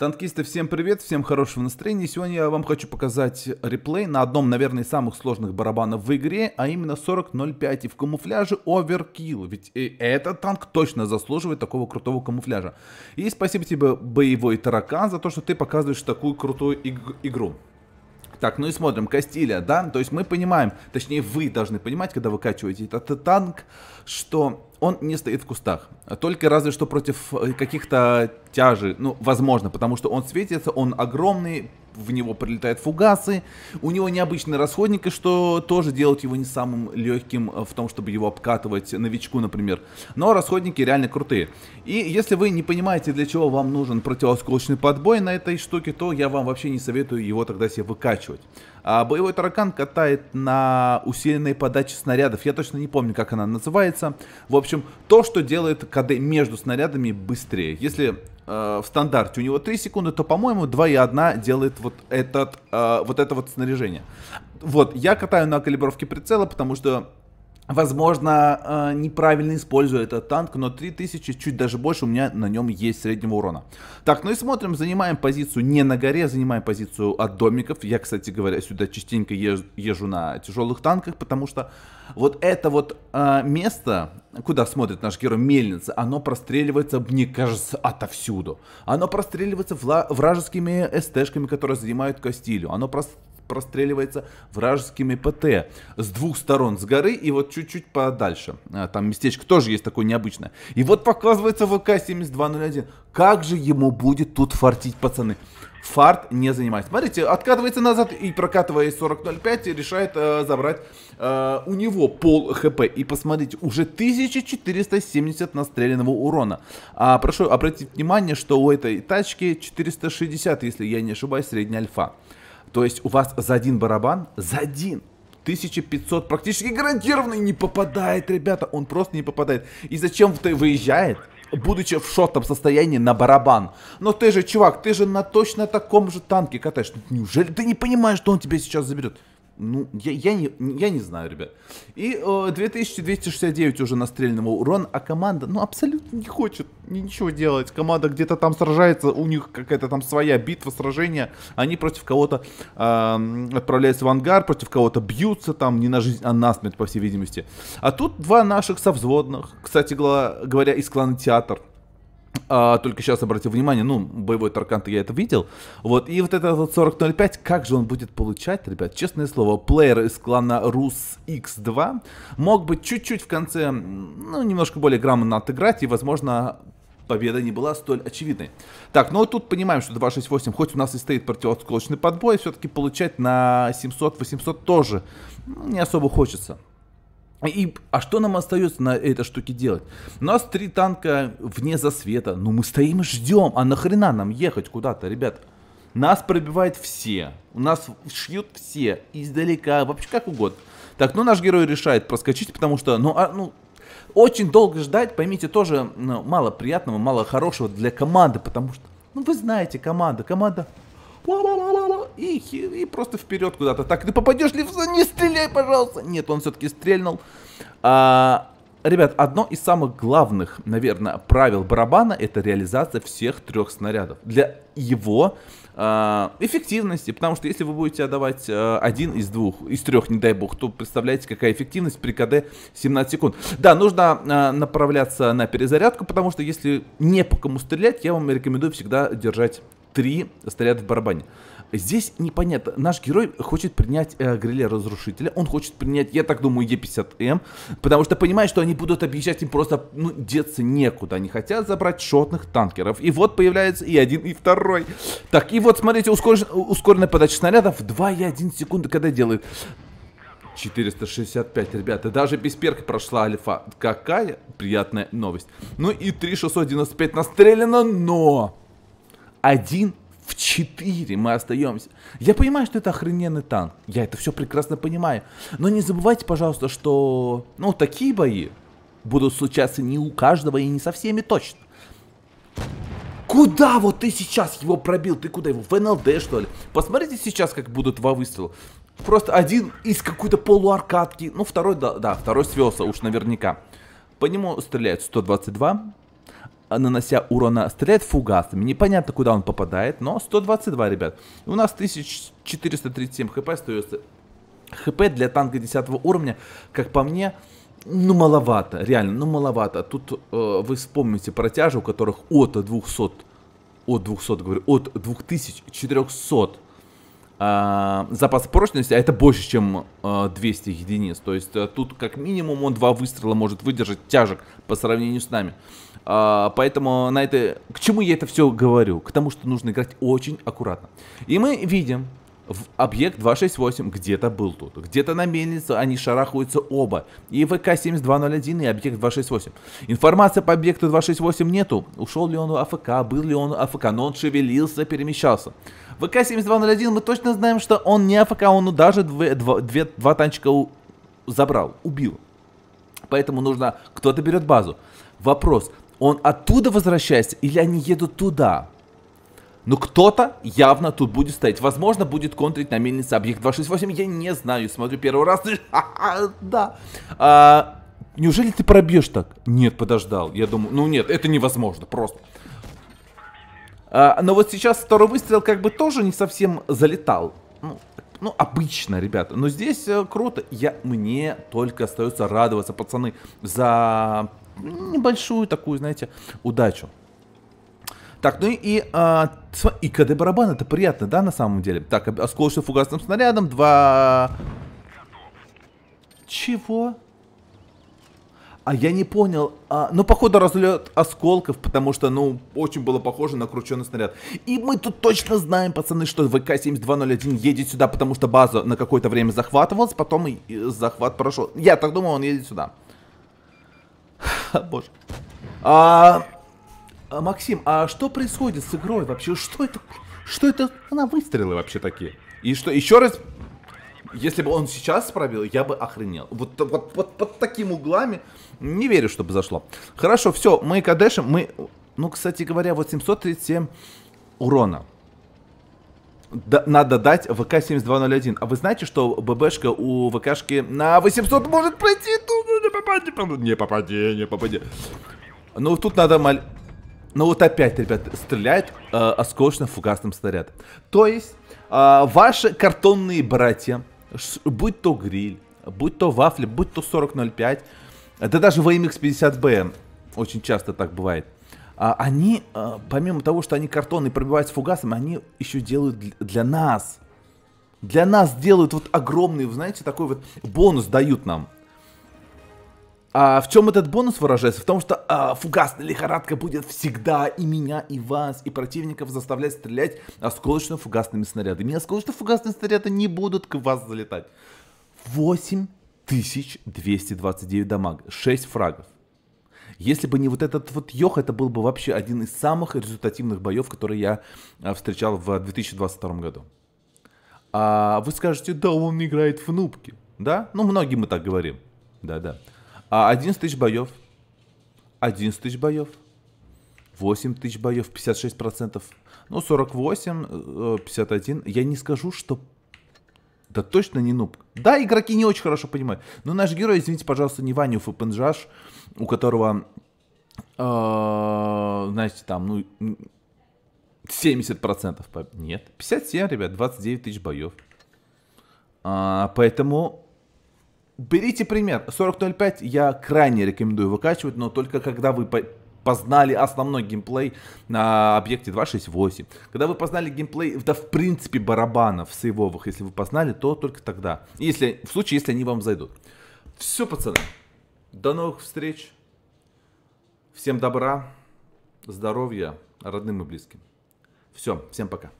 Танкисты, всем привет, всем хорошего настроения. Сегодня я вам хочу показать реплей на одном, наверное, из самых сложных барабанов в игре, а именно 40.05 и в камуфляже Overkill. Ведь и этот танк точно заслуживает такого крутого камуфляжа. И спасибо тебе, боевой таракан, за то, что ты показываешь такую крутую иг игру. Так, ну и смотрим, Кастиля, да? То есть мы понимаем, точнее вы должны понимать, когда выкачиваете этот танк, что он не стоит в кустах. Только разве что против э, каких-то тяжей. Ну, возможно, потому что он светится, он огромный, в него прилетают фугасы. У него необычные расходники, что тоже делает его не самым легким э, в том, чтобы его обкатывать новичку, например. Но расходники реально крутые. И если вы не понимаете, для чего вам нужен противоосколочный подбой на этой штуке, то я вам вообще не советую его тогда себе выкачивать. А боевой таракан катает на усиленной подаче снарядов. Я точно не помню, как она называется. В общем, то, что делает КД между снарядами быстрее. Если э, в стандарте у него 3 секунды, то, по-моему, 2,1 делает вот, этот, э, вот это вот снаряжение. Вот, я катаю на калибровке прицела, потому что Возможно, э, неправильно использую этот танк, но 3000, чуть даже больше у меня на нем есть среднего урона. Так, ну и смотрим, занимаем позицию не на горе, а занимаем позицию от домиков. Я, кстати говоря, сюда частенько езжу, на тяжелых танках, потому что вот это вот э, место, куда смотрит наш герой мельница, оно простреливается, мне кажется, отовсюду. Оно простреливается вла- вражескими СТшками, которые занимают Кастилю. Оно простреливается простреливается вражескими ПТ с двух сторон, с горы и вот чуть-чуть подальше. А, там местечко тоже есть такое необычное. И вот показывается ВК-7201. Как же ему будет тут фартить, пацаны? фарт не занимает. Смотрите, откатывается назад и прокатывая 40.05 решает э, забрать э, у него пол хп. И посмотрите, уже 1470 настрелянного урона. А, прошу обратить внимание, что у этой тачки 460, если я не ошибаюсь, средняя альфа. То есть у вас за один барабан, за один 1500 практически гарантированно не попадает, ребята. Он просто не попадает. И зачем ты выезжает, будучи в шотом состоянии на барабан? Но ты же, чувак, ты же на точно таком же танке катаешь. Неужели ты не понимаешь, что он тебе сейчас заберет? ну, я, я, не, я не знаю, ребят. И э, 2269 уже настрельного урон, а команда, ну, абсолютно не хочет ничего делать. Команда где-то там сражается, у них какая-то там своя битва, сражение. Они против кого-то э, отправляются в ангар, против кого-то бьются там, не на жизнь, а на смерть, по всей видимости. А тут два наших совзводных, кстати говоря, из клана Театр а, только сейчас обратил внимание, ну, боевой таркан я это видел. Вот, и вот этот вот 4005, как же он будет получать, ребят? Честное слово, плеер из клана Рус X2 мог бы чуть-чуть в конце, ну, немножко более грамотно отыграть, и, возможно, победа не была столь очевидной. Так, ну тут понимаем, что 268, хоть у нас и стоит противоосколочный подбой, все-таки получать на 700-800 тоже ну, не особо хочется. И, а что нам остается на этой штуке делать? У нас три танка вне засвета. Ну мы стоим и ждем. А нахрена нам ехать куда-то, ребят? Нас пробивают все. У нас шьют все. Издалека, вообще как угодно. Так, ну наш герой решает проскочить, потому что, ну, а, ну, очень долго ждать, поймите, тоже ну, мало приятного, мало хорошего для команды, потому что, ну, вы знаете, команда, команда и, и просто вперед куда-то. Так, ты попадешь ли в не стреляй, пожалуйста. Нет, он все-таки стрельнул. А, ребят, одно из самых главных, наверное, правил барабана это реализация всех трех снарядов для его а, эффективности, потому что если вы будете отдавать а, один из двух, из трех, не дай бог, то представляете, какая эффективность при КД 17 секунд. Да, нужно а, направляться на перезарядку, потому что если не по кому стрелять, я вам рекомендую всегда держать три снаряда в барабане. Здесь непонятно. Наш герой хочет принять э, гриля разрушителя. Он хочет принять, я так думаю, Е50М. Потому что понимает, что они будут объезжать им просто, ну, деться некуда. Они хотят забрать шотных танкеров. И вот появляется и один, и второй. Так, и вот, смотрите, ускорен, ускоренная подача снарядов 2,1 секунды, когда делает. 465, ребята, даже без перка прошла альфа. Какая приятная новость. Ну и 3695 настреляно, но... Один в четыре мы остаемся. Я понимаю, что это охрененный танк. Я это все прекрасно понимаю. Но не забывайте, пожалуйста, что... Ну, такие бои будут случаться не у каждого и не со всеми точно. Куда вот ты сейчас его пробил? Ты куда его? В НЛД, что ли? Посмотрите сейчас, как будут два выстрела. Просто один из какой-то полуаркадки. Ну, второй, да, да, второй свелся уж наверняка. По нему стреляют 122, а, нанося урона, стреляет фугасами. Непонятно, куда он попадает, но 122, ребят. у нас 1437 хп остается. ХП для танка 10 уровня, как по мне, ну, маловато, реально, ну, маловато. Тут э, вы вспомните протяжи, у которых от 200, от 200, говорю, от 2400 а, запас прочности, а это больше, чем э, а, 200 единиц. То есть э, тут как минимум он два выстрела может выдержать тяжек по сравнению с нами. Э, поэтому на это... К чему я это все говорю? К тому, что нужно играть очень аккуратно. И мы видим, в объект 268 где-то был тут. Где-то на мельнице они шарахаются оба. И ВК-7201, и объект 268. Информации по объекту 268 нету. Ушел ли он у АФК, был ли он у АФК, но он шевелился, перемещался. ВК-7201 мы точно знаем, что он не АФК, он даже две, два, две, два танчика у... забрал, убил. Поэтому нужно, кто-то берет базу. Вопрос, он оттуда возвращается или они едут туда? Но кто-то явно тут будет стоять. Возможно, будет контрить на мельнице объект 268. Я не знаю. Смотрю первый раз. Да. А, неужели ты пробьешь так? Нет, подождал. Я думаю, ну нет, это невозможно. Просто. А, но вот сейчас второй выстрел как бы тоже не совсем залетал. Ну, ну, обычно, ребята. Но здесь э, круто. Я, мне только остается радоваться, пацаны, за небольшую такую, знаете, удачу. Так, ну и, а, и КД барабан, это приятно, да, на самом деле? Так, осколочным фугасным снарядом, два... Чего? А я не понял. А, ну, походу, разлет осколков, потому что, ну, очень было похоже на крученный снаряд. И мы тут точно знаем, пацаны, что ВК-7201 едет сюда, потому что база на какое-то время захватывалась, потом и, и захват прошел. Я так думаю, он едет сюда. Боже. А, а, Максим, а что происходит с игрой вообще? Что это? Что это? Она выстрелы вообще такие. И что, еще раз, если бы он сейчас пробил, я бы охренел. Вот, вот, вот под таким углами не верю, чтобы зашло. Хорошо, все, мы кадешим. Мы, ну, кстати говоря, вот 737 урона. Да, надо дать ВК-7201. А вы знаете, что ББшка у ВКшки на 800 может пройти? Ну, ну не попади, ну, не попади, не попади. Ну, тут надо маль но ну вот опять, ребят, стреляет э, осколочно-фугасным снаряд. То есть, э, ваши картонные братья, будь то гриль, будь то вафли, будь то 4005, да даже VMX-50BM, очень часто так бывает, э, они, э, помимо того, что они картонные, пробиваются фугасом, они еще делают для, нас. Для нас делают вот огромный, вы знаете, такой вот бонус дают нам. А в чем этот бонус выражается? В том, что а, фугасная лихорадка будет всегда и меня, и вас, и противников заставлять стрелять осколочно-фугасными снарядами. И осколочно-фугасные снаряды не будут к вас залетать. 8229 дамага, 6 фрагов. Если бы не вот этот вот Йох, это был бы вообще один из самых результативных боев, которые я а, встречал в 2022 году. А вы скажете, да, он играет в нубки. Да? Ну, многим мы так говорим. Да-да. А 11 тысяч боев. 11 тысяч боев. 8 тысяч боев, 56%. Ну, 48, 51. Э, Я не скажу, что... Да точно не нуб. Да, игроки не очень хорошо понимают. Но наш герой, извините, пожалуйста, не Ваню Фапенджаш, у которого, э, знаете, там, ну, 70% побед. Нет, 57, ребят, 29 тысяч боев. А, поэтому берите пример. 40.05 я крайне рекомендую выкачивать, но только когда вы познали основной геймплей на объекте 268. Когда вы познали геймплей, да в принципе барабанов сейвовых, если вы познали, то только тогда. Если, в случае, если они вам зайдут. Все, пацаны. До новых встреч. Всем добра, здоровья, родным и близким. Все, всем пока.